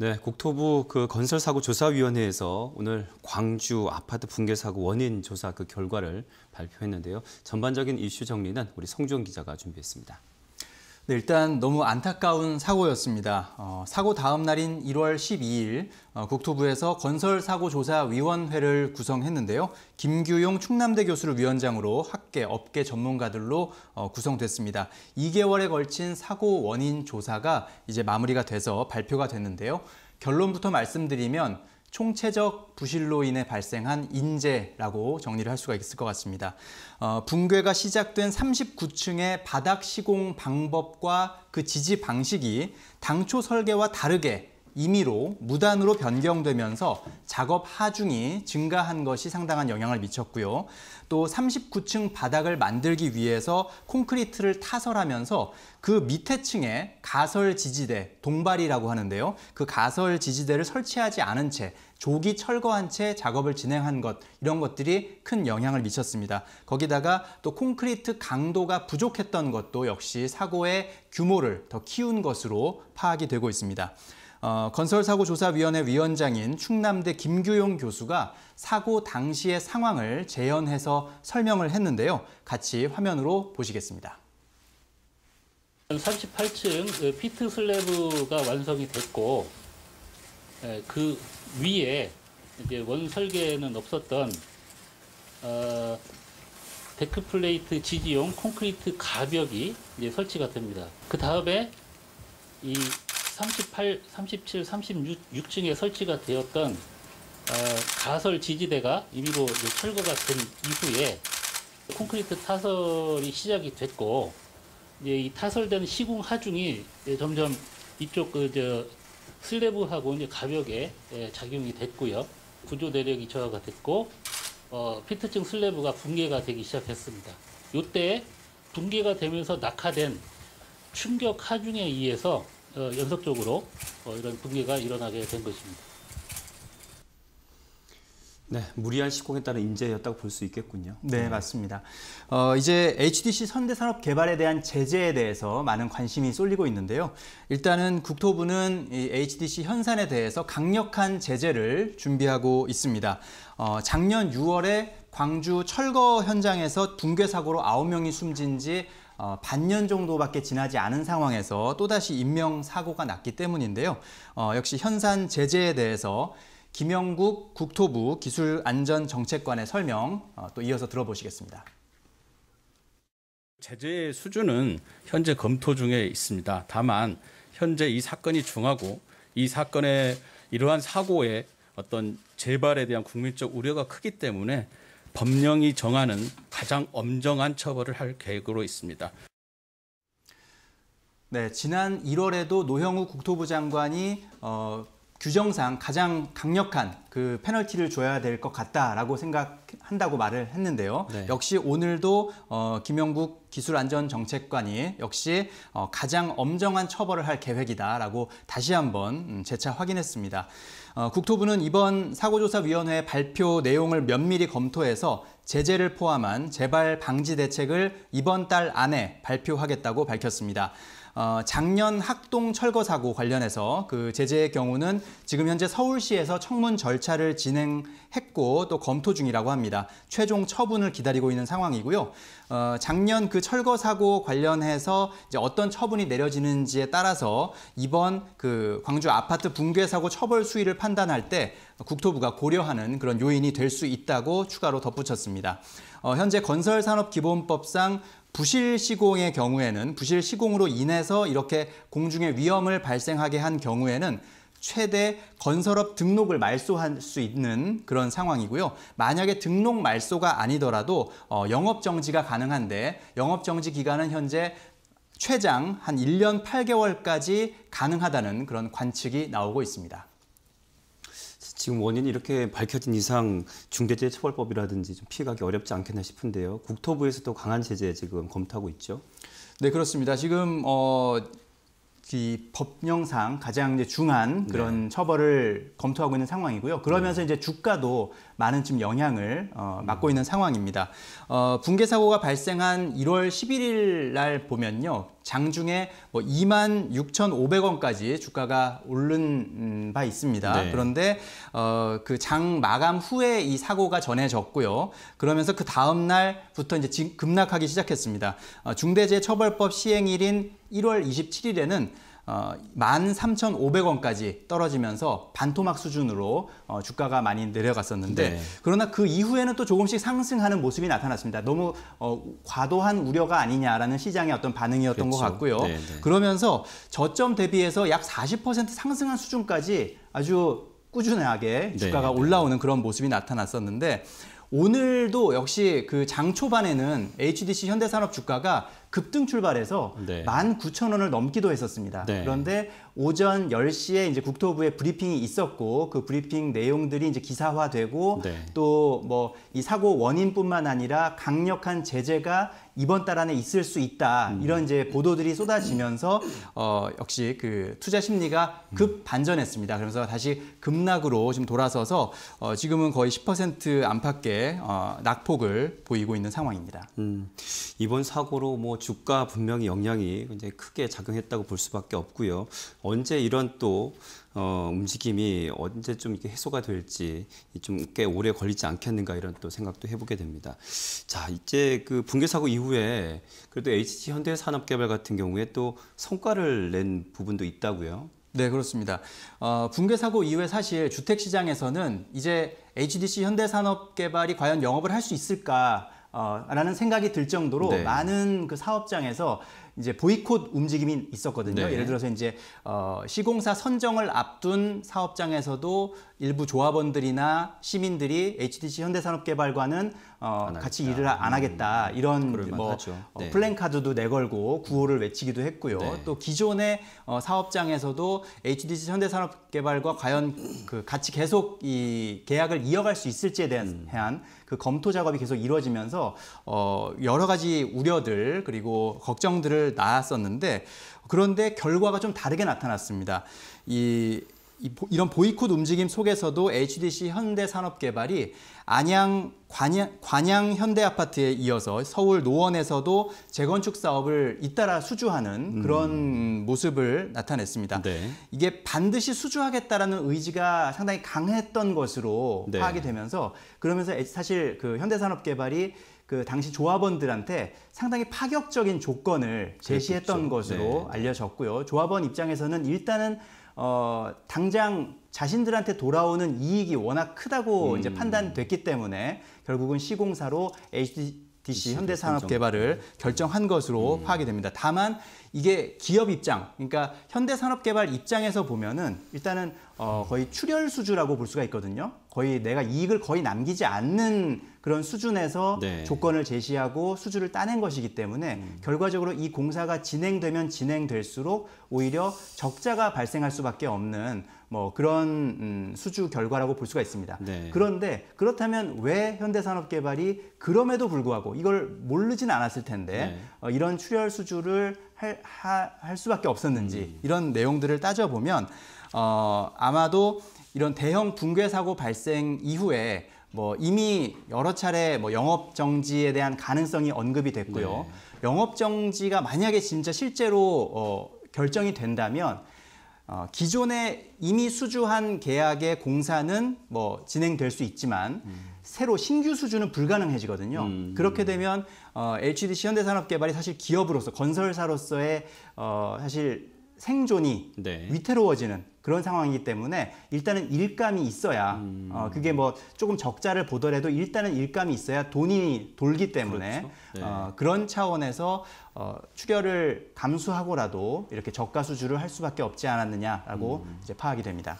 네, 국토부 그 건설사고조사위원회에서 오늘 광주 아파트 붕괴 사고 원인 조사 그 결과를 발표했는데요. 전반적인 이슈 정리는 우리 성주원 기자가 준비했습니다. 네, 일단 너무 안타까운 사고였습니다. 어, 사고 다음 날인 1월 12일 어, 국토부에서 건설사고조사위원회를 구성했는데요. 김규용 충남대 교수를 위원장으로 학계, 업계 전문가들로 어, 구성됐습니다. 2개월에 걸친 사고 원인 조사가 이제 마무리가 돼서 발표가 됐는데요. 결론부터 말씀드리면 총체적 부실로 인해 발생한 인재라고 정리를 할 수가 있을 것 같습니다. 어, 붕괴가 시작된 39층의 바닥 시공 방법과 그 지지 방식이 당초 설계와 다르게 임의로 무단으로 변경되면서 작업 하중이 증가한 것이 상당한 영향을 미쳤고요. 또 39층 바닥을 만들기 위해서 콘크리트를 타설하면서 그 밑에 층에 가설 지지대, 동발이라고 하는데요. 그 가설 지지대를 설치하지 않은 채 조기 철거한 채 작업을 진행한 것 이런 것들이 큰 영향을 미쳤습니다. 거기다가 또 콘크리트 강도가 부족했던 것도 역시 사고의 규모를 더 키운 것으로 파악이 되고 있습니다. 어, 건설사고조사위원회 위원장인 충남대 김규용 교수가 사고 당시의 상황을 재현해서 설명을 했는데요. 같이 화면으로 보시겠습니다. 38층 그 피트 슬래브가 완성이 됐고 예, 그 위에 이제 원 설계에는 없었던 어, 데크 플레이트 지지용 콘크리트 가벽이 이제 설치가 됩니다. 그 다음에 이 38, 37, 36층에 설치가 되었던 어, 가설 지지대가 이미고 철거가 된 이후에 콘크리트 타설이 시작이 됐고 이제 이 타설된 시공 하중이 점점 이쪽 그저 슬래브하고 이제 가벽에 예, 작용이 됐고요 구조 내력이 저하가 됐고 어, 피트층 슬래브가 붕괴가 되기 시작했습니다. 이때 붕괴가 되면서 낙하된 충격 하중에 의해서 어, 연속적으로 어, 이런 붕괴가 일어나게 된 것입니다. 네, 무리한 시공에 따른 인재였다고 볼 수 있겠군요. 네, 음. 맞습니다. 어, 이제 HDC 선대산업 개발에 대한 제재에 대해서 많은 관심이 쏠리고 있는데요. 일단은 국토부는 이 HDC 현산에 대해서 강력한 제재를 준비하고 있습니다. 어, 작년 6월에 광주 철거 현장에서 붕괴 사고로 9명이 숨진 지 어, 반년 정도밖에 지나지 않은 상황에서 또다시 인명사고가 났기 때문인데요. 어, 역시 현산 제재에 대해서 김영국 국토부 기술안전정책관의 설명 어, 또 이어서 들어보시겠습니다. 제재의 수준은 현재 검토 중에 있습니다. 다만 현재 이 사건이 중하고 이 사건의 이러한 사고의 어떤 재발에 대한 국민적 우려가 크기 때문에 법령이 정하는 가장 엄정한 처벌을 할 계획으로 있습니다. 네, 지난 1월에도 노형우 국토부 장관이 어, 규정상 가장 강력한 그 페널티를 줘야 될 것 같다라고 생각한다고 말을 했는데요. 네. 역시 오늘도 어, 김영국 기술안전정책관이 역시 어, 가장 엄정한 처벌을 할 계획이다라고 다시 한번 음, 재차 확인했습니다. 어, 국토부는 이번 사고조사위원회 발표 내용을 면밀히 검토해서 제재를 포함한 재발 방지 대책을 이번 달 안에 발표하겠다고 밝혔습니다. 어, 작년 학동 철거 사고 관련해서 그 제재의 경우는 지금 현재 서울시에서 청문 절차를 진행했고 또 검토 중이라고 합니다. 최종 처분을 기다리고 있는 상황이고요. 어, 작년 그 철거 사고 관련해서 이제 어떤 처분이 내려지는지에 따라서 이번 그 광주 아파트 붕괴 사고 처벌 수위를 판단할 때 국토부가 고려하는 그런 요인이 될 수 있다고 추가로 덧붙였습니다. 어, 현재 건설산업기본법상 부실 시공의 경우에는 부실 시공으로 인해서 이렇게 공중에 위험을 발생하게 한 경우에는 최대 건설업 등록을 말소할 수 있는 그런 상황이고요. 만약에 등록 말소가 아니더라도 어, 영업 정지가 가능한데 영업 정지 기간은 현재 최장 한 1년 8개월까지 가능하다는 그런 관측이 나오고 있습니다. 지금 원인이 이렇게 밝혀진 이상 중대재해처벌법이라든지 좀 피해가기 어렵지 않겠나 싶은데요. 국토부에서도 강한 제재 지금 검토하고 있죠. 네 그렇습니다. 지금 어. 이 법령상 가장 이제 중한 네. 그런 네. 처벌을 검토하고 있는 상황이고요. 그러면서 네. 이제 주가도 많은 지금 영향을 어, 맡고 음. 있는 상황입니다. 어, 붕괴 사고가 발생한 1월 11일 날 보면요. 장중에 뭐 2만 6,500원까지 주가가 오른 음, 바 있습니다. 네. 그런데 어, 그 장 마감 후에 이 사고가 전해졌고요. 그러면서 그 다음 날부터 이제 급락하기 시작했습니다. 어, 중대재해처벌법 시행일인 1월 27일에는 어, 13,500원까지 떨어지면서 반토막 수준으로 어, 주가가 많이 내려갔었는데 네. 그러나 그 이후에는 또 조금씩 상승하는 모습이 나타났습니다. 너무 어, 과도한 우려가 아니냐라는 시장의 어떤 반응이었던 그렇죠. 것 같고요. 네, 네. 그러면서 저점 대비해서 약 40% 상승한 수준까지 아주 꾸준하게 주가가 네, 네. 올라오는 그런 모습이 나타났었는데 오늘도 역시 그 장 초반에는 HDC 현대산업 주가가 급등 출발해서 네. 19,000원을 넘기도 했었습니다. 네. 그런데 오전 10시에 이제 국토부의 브리핑이 있었고 그 브리핑 내용들이 이제 기사화되고 네. 또뭐 이 사고 원인뿐만 아니라 강력한 제재가 이번 달 안에 있을 수 있다 음. 이런 이제 보도들이 쏟아지면서 어, 역시 그 투자 심리가 음. 급 반전했습니다. 그래서 다시 급락으로 지금 돌아서서 어, 지금은 거의 10% 안팎의 어, 낙폭을 보이고 있는 상황입니다. 음, 이번 사고로 뭐 주가 분명히 영향이 굉장히 크게 작용했다고 볼 수밖에 없고요. 언제 이런 또 어, 움직임이 언제 좀 이렇게 해소가 될지 좀 꽤 오래 걸리지 않겠는가 이런 또 생각도 해보게 됩니다. 자 이제 그 붕괴 사고 이후에 그래도 HG 현대 산업개발 같은 경우에 또 성과를 낸 부분도 있다고요. 네, 그렇습니다. 어, 붕괴 사고 이후에 사실 주택 시장에서는 이제 HDC 현대산업개발이 과연 영업을 할 수 있을까 어, 라는 생각이 들 정도로 네. 많은 그 사업장에서 이제 보이콧 움직임이 있었거든요. 네. 예를 들어서 이제 어, 시공사 선정을 앞둔 사업장에서도 일부 조합원들이나 시민들이 HTC 현대산업개발과는 어, 같이 일을 안 음, 하겠다 음. 이런 뭐 어, 네. 플랜카드도 내걸고 구호를 외치기도 했고요. 네. 또 기존의 어, 사업장에서도 HDC 현대산업개발과 과연 그 같이 계속 이 계약을 이어갈 수 있을지에 대한 음. 그 검토 작업이 계속 이루어지면서 어, 여러 가지 우려들 그리고 걱정들을 낳았었는데 그런데 결과가 좀 다르게 나타났습니다. 이 이런 보이콧 움직임 속에서도 HDC 현대산업개발이 안양 관양, 관양 현대아파트에 이어서 서울 노원에서도 재건축 사업을 잇따라 수주하는 음. 그런 음. 모습을 나타냈습니다. 네. 이게 반드시 수주하겠다라는 의지가 상당히 강했던 것으로 네. 파악이 되면서 그러면서 사실 그 현대산업개발이 그 당시 조합원들한테 상당히 파격적인 조건을 제시했던 그렇겠죠. 것으로 네. 알려졌고요. 조합원 입장에서는 일단은 어, 당장 자신들한테 돌아오는 이익이 워낙 크다고 음. 이제 판단됐기 때문에 결국은 시공사로 HD DC 현대산업개발을 결정한 것으로 음. 파악이 됩니다. 다만 이게 기업 입장, 그러니까 현대산업개발 입장에서 보면은 일단은 어, 거의 출혈 수주라고 볼 수가 있거든요. 거의 내가 이익을 거의 남기지 않는 그런 수준에서 네. 조건을 제시하고 수주를 따낸 것이기 때문에 음. 결과적으로 이 공사가 진행되면 진행될수록 오히려 적자가 발생할 수밖에 없는 뭐 그런 음, 수주 결과라고 볼 수가 있습니다. 네. 그런데 그렇다면 왜 현대산업개발이 그럼에도 불구하고 이걸 모르진 않았을 텐데 네. 어, 이런 출혈 수주를 할, 하, 할 수밖에 없었는지 음. 이런 내용들을 따져보면 어, 아마도 이런 대형 붕괴 사고 발생 이후에 뭐 이미 여러 차례 뭐 영업 정지에 대한 가능성이 언급이 됐고요. 네. 영업 정지가 만약에 진짜 실제로 어, 결정이 된다면 어, 기존에 이미 수주한 계약의 공사는 뭐 진행될 수 있지만 음. 새로 신규 수주는 불가능해지거든요. 음. 그렇게 되면 어, h d 시 현대산업개발이 사실 기업으로서 건설사로서의 어, 사실 생존이 네. 위태로워지는 그런 상황이기 때문에 일단은 일감이 있어야 음. 어, 그게 뭐 조금 적자를 보더라도 일단은 일감이 있어야 돈이 돌기 때문에 그렇죠. 네. 어, 그런 차원에서 어, 출혈을 감수하고라도 이렇게 저가 수주를 할 수밖에 없지 않았느냐라고 음. 이제 파악이 됩니다.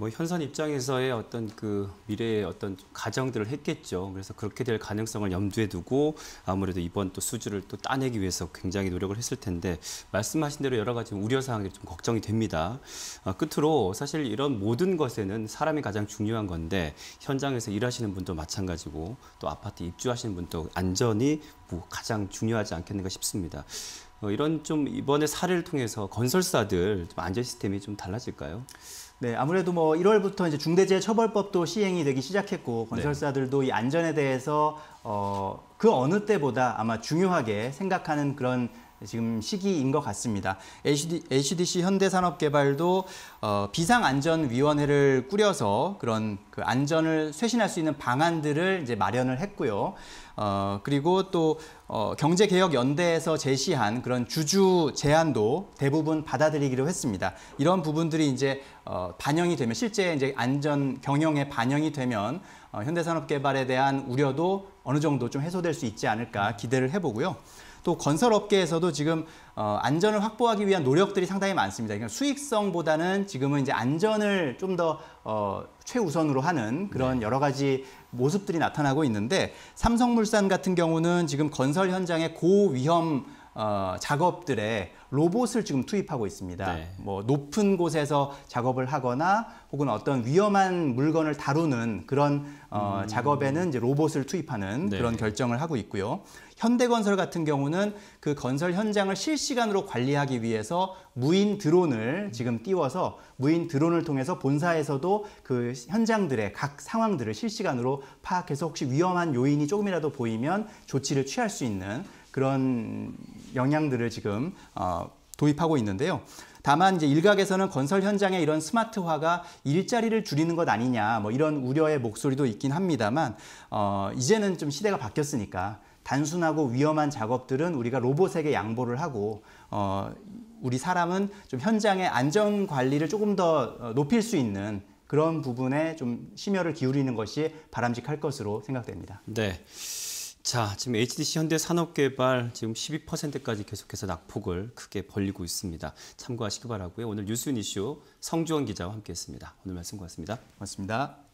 뭐 현선 입장에서의 어떤 그 미래의 어떤 가정들을 했겠죠. 그래서 그렇게 될 가능성을 염두에 두고 아무래도 이번 또 수주를 또 따내기 위해서 굉장히 노력을 했을 텐데 말씀하신 대로 여러 가지 우려 사항이좀 걱정이 됩니다. 아, 끝으로 사실 이런 모든 것에는 사람이 가장 중요한 건데 현장에서 일하시는 분도 마찬가지고 또 아파트 입주하시는 분도 안전이 뭐 가장 중요하지 않겠는가 싶습니다. 어, 이런 좀 이번에 사례를 통해서 건설사들 좀 안전 시스템이 좀 달라질까요? 네, 아무래도 뭐 1월부터 이제 중대재해처벌법도 시행이 되기 시작했고 네. 건설사들도 네. 이 안전에 대해서 어, 그 어느 때보다 아마 중요하게 생각하는 그런 지금 시기인 것 같습니다. HDC 현대산업개발도 어, 비상안전위원회를 꾸려서 그런 그 안전을 쇄신할 수 있는 방안들을 이제 마련을 했고요. 어, 그리고 또 어, 경제개혁연대에서 제시한 그런 주주 제안도 대부분 받아들이기로 했습니다. 이런 부분들이 이제 어, 반영이 되면 실제 이제 안전 경영에 반영이 되면 어, 현대산업개발에 대한 우려도 어느 정도 좀 해소될 수 있지 않을까 기대를 해보고요. 또 건설업계에서도 지금 어, 안전을 확보하기 위한 노력들이 상당히 많습니다. 그러니까 수익성보다는 지금은 이제 안전을 좀더 어, 최우선으로 하는 그런 네. 여러 가지 모습들이 나타나고 있는데 삼성물산 같은 경우는 지금 건설 현장의 고위험 어, 작업들에 로봇을 지금 투입하고 있습니다. 네. 뭐 높은 곳에서 작업을 하거나 혹은 어떤 위험한 물건을 다루는 그런 어, 음. 작업에는 이제 로봇을 투입하는 네. 그런 결정을 하고 있고요. 현대건설 같은 경우는 그 건설 현장을 실시간으로 관리하기 위해서 무인 드론을 지금 띄워서 무인 드론을 통해서 본사에서도 그 현장들의 각 상황들을 실시간으로 파악해서 혹시 위험한 요인이 조금이라도 보이면 조치를 취할 수 있는 그런 영향들을 지금 어, 도입하고 있는데요. 다만 이제 일각에서는 건설 현장의 이런 스마트화가 일자리를 줄이는 것 아니냐 뭐 이런 우려의 목소리도 있긴 합니다만 어, 이제는 좀 시대가 바뀌었으니까 단순하고 위험한 작업들은 우리가 로봇에게 양보를 하고 어, 우리 사람은 좀 현장의 안전 관리를 조금 더 어, 높일 수 있는 그런 부분에 좀 심혈을 기울이는 것이 바람직할 것으로 생각됩니다. 네. 자, 지금 HDC 현대 산업개발 지금 12%까지 계속해서 낙폭을 크게 벌리고 있습니다. 참고하시기 바라고요. 오늘 뉴스 이슈 성주원 기자와 함께했습니다. 오늘 말씀 고맙습니다. 고맙습니다.